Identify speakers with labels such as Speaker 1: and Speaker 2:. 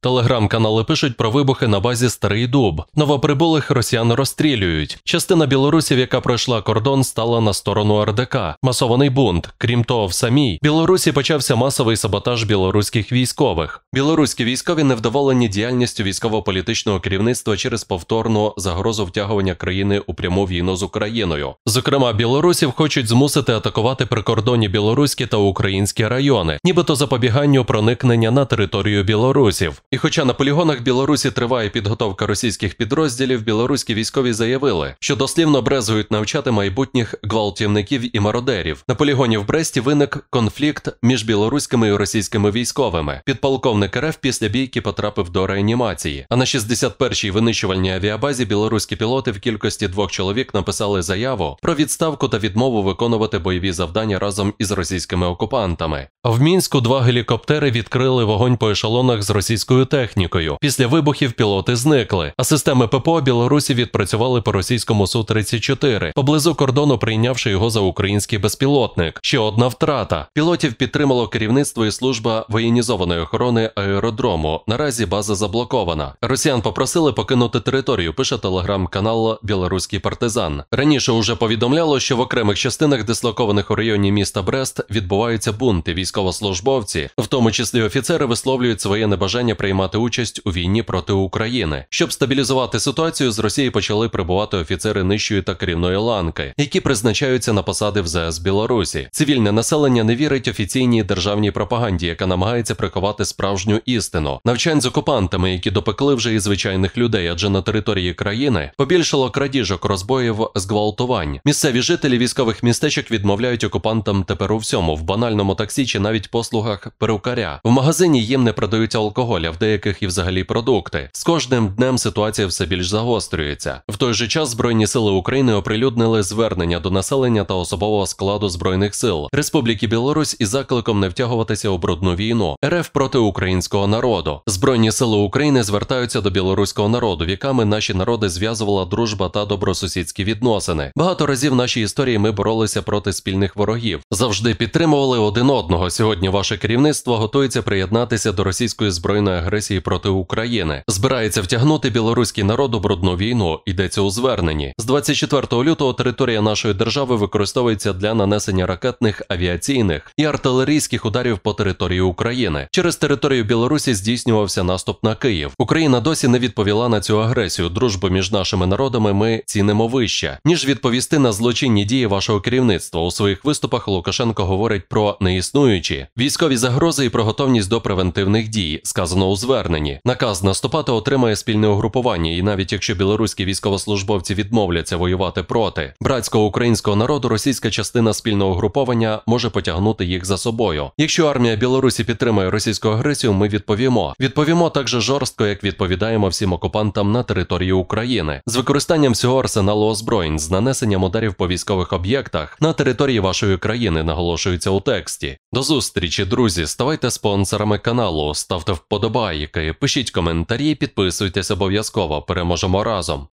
Speaker 1: Телеграм-канали пишуть про вибухи на базі Старий Дуб. Новоприбулих росіян розстрілюють. Частина білорусів, яка пройшла кордон, стала на сторону РДК. Масований бунт. Крім того, в самій Білорусі почався масовий саботаж білоруських військових. Білоруські військові невдоволені діяльністю військово-політичного керівництва через повторну загрозу втягування країни у пряму війну з Україною. Зокрема, білорусів хочуть змусити атакувати прикордонні білоруські та українські райони, нібито запобіганню проникнення на територію білорусів. І, хоча на полігонах Білорусі триває підготовка російських підрозділів, білоруські військові заявили, що дослівно брезують навчати майбутніх гвалтівників і мародерів. На полігоні в Бресті виник конфлікт між білоруськими і російськими військовими. Підполковник РФ після бійки потрапив до реанімації. А на 61-й винищувальній авіабазі білоруські пілоти в кількості двох чоловік написали заяву про відставку та відмову виконувати бойові завдання разом із російськими окупантами. в мінську два гелікоптери відкрили вогонь по ешелонах з російською російською технікою. Після вибухів пілоти зникли, а системи ППО Білорусі відпрацювали по російському су 34 поблизу кордону, прийнявши його за український безпілотник. Ще одна втрата. Пілотів підтримало керівництво і служба воєнізованої охорони аеродрому. Наразі база заблокована. Росіян попросили покинути територію. Пише телеграм-канал Білоруський партизан. Раніше уже повідомляло, що в окремих частинах, дислокованих у районі міста Брест, відбуваються бунти. Військовослужбовці, в тому числі офіцери, висловлюють своє небажання при приймати участь у війні проти України. Щоб стабілізувати ситуацію, з Росії почали прибувати офіцери нижчої та керівної ланки, які призначаються на посади в ЗС Білорусі. Цивільне населення не вірить офіційній державній пропаганді, яка намагається приховати справжню істину, навчань з окупантами, які допекли вже і звичайних людей, адже на території країни побільшало крадіжок, розбоїв, зґвалтувань. Місцеві жителі військових містечок відмовляють окупантам тепер у всьому, в банальному таксі чи навіть послугах перукаря. В магазині їм не продають алкоголя. в деяких і взагалі продукти. З кожним днем ситуація все більш загострюється. В той же час Збройні сили України оприлюднили звернення до населення та особового складу збройних сил Республіки Білорусь із закликом не втягуватися у брудну війну, РФ проти українського народу. Збройні сили України звертаються до білоруського народу. Віками наші народи зв'язувала дружба та добросусідські відносини. Багато разів в нашій історії ми боролися проти спільних ворогів, завжди підтримували один одного. Сьогодні ваше керівництво готується приєднатися до російської збройної агресії агресії проти України, збирається втягнути білоруський народ у брудну війну. Йдеться у зверненні з 24 лютого. Територія нашої держави використовується для нанесення ракетних, авіаційних і артилерійських ударів по території України. Через територію Білорусі здійснювався наступ на Київ. Україна досі не відповіла на цю агресію. Дружбу між нашими народами ми цінимо вище ніж відповісти на злочинні дії вашого керівництва. У своїх виступах Лукашенко говорить про неіснуючі військові загрози і про готовність до превентивних дій, сказано у зверненні. Наказ наступати отримає спільне угрупування, і навіть якщо білоруські військовослужбовці відмовляться воювати проти братського українського народу, російська частина спільного угруповання може потягнути їх за собою. Якщо армія Білорусі підтримує російську агресію, ми відповімо. Відповімо так же жорстко, як відповідаємо всім окупантам на території України з використанням всього арсеналу озброєнь, з нанесенням ударів по військових об'єктах на території вашої країни, наголошується у тексті. До зустрічі, друзі. Ставайте спонсорами каналу, ставте вподобання вподобайки, пишіть коментарі, підписуйтесь обов'язково, переможемо разом.